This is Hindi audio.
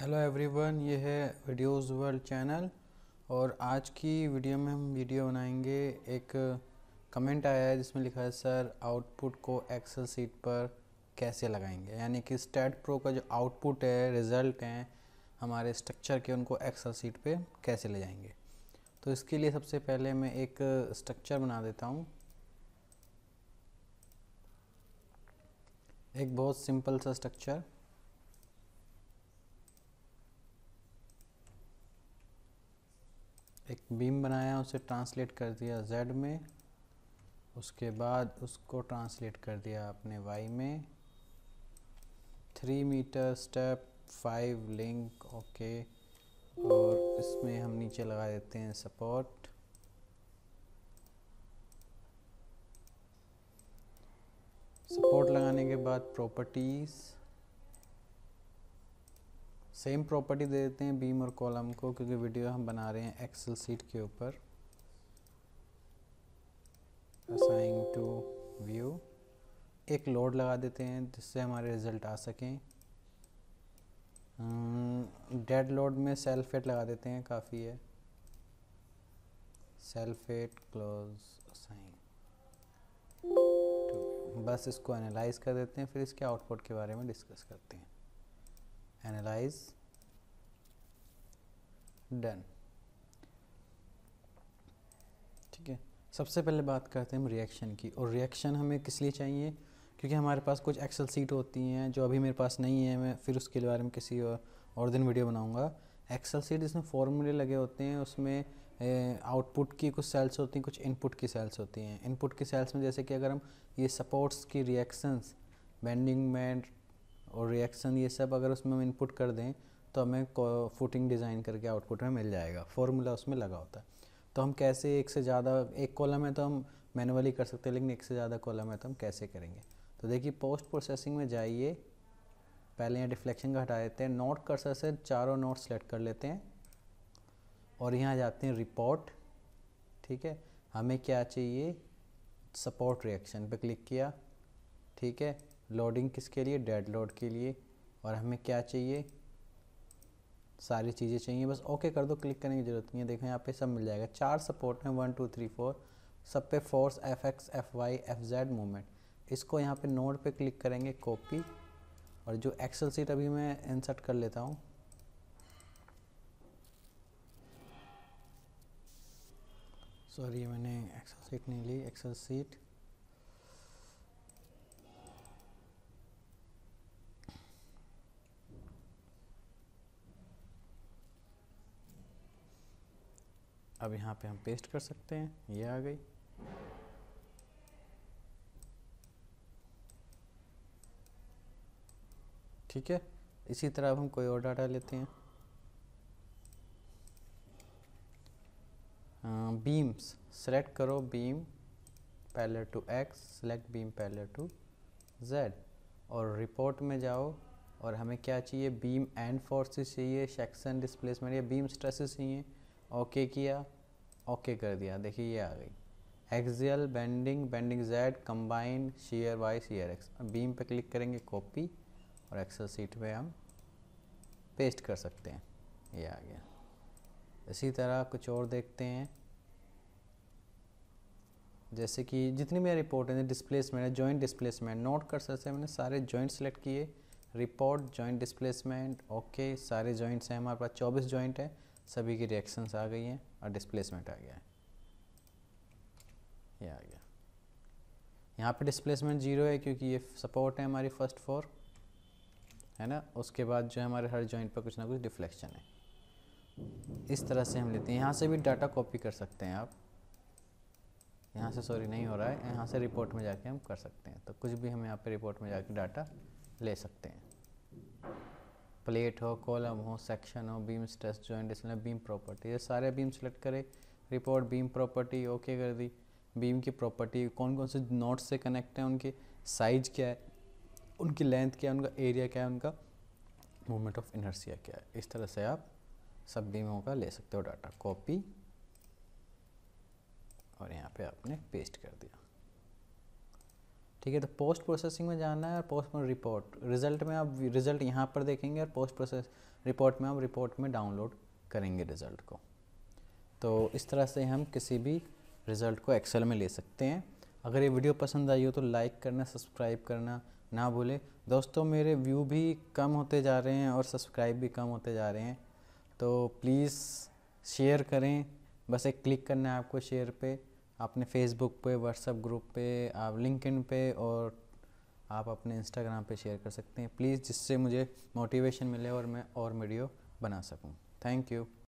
हेलो एवरीवन ये है वीडियोस वर्ल्ड चैनल और आज की वीडियो में हम वीडियो बनाएंगे एक कमेंट आया है जिसमें लिखा है सर आउटपुट को एक्सेल सीट पर कैसे लगाएंगे यानी कि स्टैट प्रो का जो आउटपुट है रिज़ल्ट हैं हमारे स्ट्रक्चर के उनको एक्सेल सीट पे कैसे ले जाएंगे तो इसके लिए सबसे पहले मैं एक स्ट्रक्चर बना देता हूँ एक बहुत सिंपल सा स्ट्रक्चर एक बीम बनाया उसे ट्रांसलेट कर दिया जेड में उसके बाद उसको ट्रांसलेट कर दिया अपने वाई में three metre step five link okay और इसमें हम नीचे लगा देते हैं सपोर्ट सपोर्ट लगाने के बाद प्रॉपर्टीज़ सेम प्रॉपर्टी दे देते हैं बीम और कॉलम को क्योंकि वीडियो हम बना रहे हैं एक्सेल सीट के ऊपर असाइन टू व्यू एक लोड लगा देते हैं जिससे हमारे रिज़ल्ट आ सकें डेड हम्म, लोड में सेल्फ एट लगा देते हैं काफ़ी है सेल्फ एट क्लोज असाइन बस इसको एनालाइज कर देते हैं फिर इसके आउटपुट के बारे में डिस्कस करते हैं analyze डन ठीक है सबसे पहले बात करते हैं हम रिएक्शन की और रिएक्शन हमें किस लिए चाहिए क्योंकि हमारे पास कुछ एक्सल सीट होती हैं जो अभी मेरे पास नहीं है मैं फिर उसके बारे में किसी और दिन वीडियो बनाऊंगा एक्सल सीट जिसमें फॉर्मूले लगे होते हैं उसमें आउटपुट की कुछ सेल्स होती हैं कुछ इनपुट की सेल्स होती हैं इनपुट की सेल्स में जैसे कि अगर हम ये सपोर्ट्स की रिएक्शंस बेंडिंग मैंड और रिएक्शन ये सब अगर उसमें हम इनपुट कर दें तो हमें फुटिंग डिज़ाइन करके आउटपुट में मिल जाएगा फॉर्मूला उसमें लगा होता है तो हम कैसे एक से ज़्यादा एक कॉलम है तो हम मैनुअली कर सकते हैं लेकिन एक से ज़्यादा कॉलम है तो हम कैसे करेंगे तो देखिए पोस्ट प्रोसेसिंग में जाइए पहले यहाँ डिफ्लेक्शन का हटा देते हैं नोट कर्सर से चारों नोट सेलेक्ट कर लेते हैं और यहाँ जाते हैं रिपोर्ट ठीक है हमें क्या चाहिए सपोर्ट रिएक्शन पे क्लिक किया ठीक है लोडिंग किसके लिए डेड लोड के लिए और हमें क्या चाहिए सारी चीज़ें चाहिए बस ओके कर दो क्लिक करने की ज़रूरत नहीं है देखो यहाँ पे सब मिल जाएगा चार सपोर्ट हैं वन टू थ्री फोर सब पे force F X F Y F Z movement इसको यहाँ पे नोड पे क्लिक करेंगे कॉपी और जो एक्सेल सीट अभी मैं इंसर्ट कर लेता हूँ सॉरी मैंने एक्सेल सीट नहीं ली एक्सेल सीट अब यहाँ पे हम पेस्ट कर सकते हैं ये आ गई ठीक है इसी तरह अब हम कोई और डाटा लेते हैं बीम्स सेलेक्ट करो beam parallel to X select beam parallel to Z और रिपोर्ट में जाओ और हमें क्या चाहिए बीम एंड फोर्सेस चाहिए सेक्शन डिस्प्लेसमेंट या बीम स्ट्रेसेस चाहिए ओके किया ओके कर दिया देखिए ये आ गई axial bending bending Z combined shear Y shear X beam पे क्लिक करेंगे कॉपी और एक्सेल सीट पे हम पेस्ट कर सकते हैं ये आ गया इसी तरह कुछ और देखते हैं जैसे कि जितनी मेरी रिपोर्ट है डिस्प्लेसमेंट जॉइंट डिस्प्लेसमेंट नोट कर सकते हैं मैंने सारे जॉइंट सेलेक्ट किए रिपोर्ट जॉइंट डिस्प्लेसमेंट ओके सारे जॉइंट्स हैं हमारे पास चौबीस जॉइंट है सभी की रिएक्शंस आ गई हैं और डिस्प्लेसमेंट आ गया है ये आ गया यहाँ पे डिस्प्लेसमेंट ज़ीरो है क्योंकि ये सपोर्ट है हमारी फर्स्ट फोर है ना उसके बाद जो है हमारे हर जॉइंट पर कुछ ना कुछ डिफ्लेक्शन है इस तरह से हम लेते हैं यहाँ से भी डाटा कॉपी कर सकते हैं आप यहाँ से सॉरी नहीं हो रहा है यहाँ से रिपोर्ट में जाके हम कर सकते हैं तो कुछ भी हम यहाँ पे रिपोर्ट में जाके डाटा ले सकते हैं प्लेट हो कॉलम हो सेक्शन हो बीम स्ट्रेस जॉइंट इसलिए बीम प्रॉपर्टी ये सारे बीम सेलेक्ट करे रिपोर्ट बीम प्रॉपर्टी ओके कर दी बीम की प्रॉपर्टी कौन कौन से नोट्स से कनेक्ट हैं उनके साइज क्या है उनकी लेंथ क्या है उनका एरिया क्या है उनका मूवमेंट ऑफ इनर्सिया क्या है इस तरह से आप सब बीमों का ले सकते हो डाटा कॉपी और यहाँ पे आपने पेस्ट कर दिया ठीक है तो पोस्ट प्रोसेसिंग में जाना है और पोस्ट रिपोर्ट रिजल्ट में आप रिजल्ट यहाँ पर देखेंगे और पोस्ट प्रोसेस रिपोर्ट में आप रिपोर्ट में डाउनलोड करेंगे रिज़ल्ट को तो इस तरह से हम किसी भी रिज़ल्ट को एक्सेल में ले सकते हैं अगर ये वीडियो पसंद आई हो तो लाइक करना सब्सक्राइब करना ना भूलें दोस्तों मेरे व्यू भी कम होते जा रहे हैं और सब्सक्राइब भी कम होते जा रहे हैं तो प्लीज़ शेयर करें बस एक क्लिक करना है आपको शेयर पर अपने फेसबुक पे व्हाट्सअप ग्रुप पे आप लिंक पे और आप अपने इंस्टाग्राम पे शेयर कर सकते हैं प्लीज़ जिससे मुझे मोटिवेशन मिले और मैं और वीडियो बना सकूँ थैंक यू